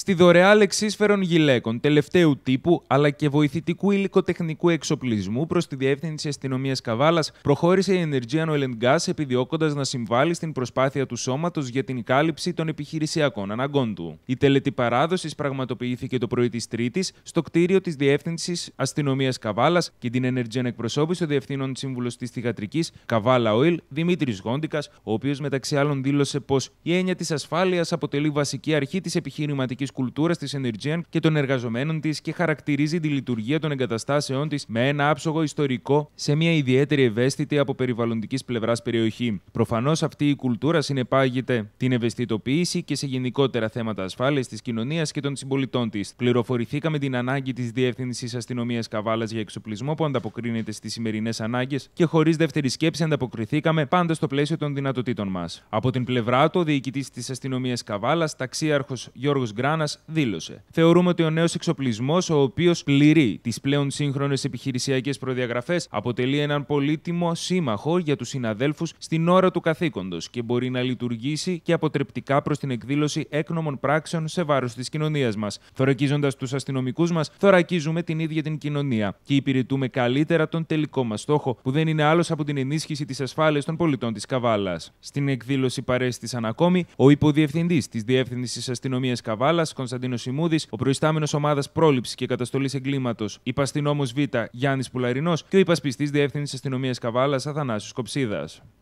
στη δωρεά λεξίσφαιρων γυλαίκων, τελευταίου τύπου αλλά και βοηθητικού υλικοτεχνικού εξοπλισμού προς τη διεύθυνση αστυνομίας Καβάλας, προχώρησε η Energean Oil Gas επιδιώκοντας να συμβάλλει στην προσπάθεια του σώματος για την κάλυψη των επιχειρησιακών αναγκών του. Η τελετή παράδοσης πραγματοποιήθηκε το πρωί της Τρίτης στο κτίριο της Διεύθυνσης Αστυνομίας Καβάλας και την Energean εκπροσώπησε ο Διευθύνων Σύμβουλος της Θηγατρικής Καβάλα Oil Δημήτρης Γόντικας, ο οποίος μεταξύ άλλων δήλωσε πως η έννοια της ασφάλειας αποτελεί βασική αρχή της επιχειρηματικής κουλτούρας της Ενεργία και των εργαζομένων της και χαρακτηρίζει τη λειτουργία των εγκαταστάσεών της με ένα άψογο ιστορικό σε μια ιδιαίτερη ευαίσθητη από περιβαλλοντικής πλευράς περιοχή. Προφανώς αυτή η κουλτούρα συνεπάγεται την ευαισθητοποίηση και σε γενικότερα θέματα ασφάλειας της κοινωνίας και των συμπολιτών της. Πληροφορηθήκαμε την ανάγκη της Διεύθυνσης Αστυνομίας Καβάλας για εξοπλισμό που ανταποκρίνεται στις σημερινές ανάγκες και χωρίς δεύτερη σκέψη ανταποκριθήκαμε πάντα στο πλαίσιο των δυνατοτήτων μας. Από την πλευρά του, ο διοικητής της Αστυνομίας Καβάλας, ταξίαρχος Γιώργος Γκράν, δήλωσε. Θεωρούμε ότι ο νέος εξοπλισμός, ο οποίος πληρεί τις πλέον σύγχρονες επιχειρησιακές προδιαγραφές, αποτελεί έναν πολύτιμο σύμμαχο για τους συναδέλφους στην ώρα του καθήκοντος και μπορεί να λειτουργήσει και αποτρεπτικά προς την εκδήλωση έκνομων πράξεων σε βάρος της κοινωνίας μας. Θωρακίζοντας τους αστυνομικούς μας, θωρακίζουμε την ίδια την κοινωνία και υπηρετούμε καλύτερα τον τελικό μας στόχο, που δεν είναι άλλος από την ενίσχυση της ασφάλειας των πολιτών της Καβάλας. Στην εκδήλωση παρέστησαν ακόμη ο υποδιευθυντής της Διεύθυνσης Αστυνομίας Καβάλας. Τσάλα, Κωνσταντίνος Σιμούδης, ο προϊστάμενος ομάδας πρόληψης και καταστολής εγκλήματος, υπαστηνόμο Β. Γιάννης Πουλαρινός και ο υπασπιστής διεύθυνσης αστυνομίας Καβάλας Αθανάσιος Κοψίδας.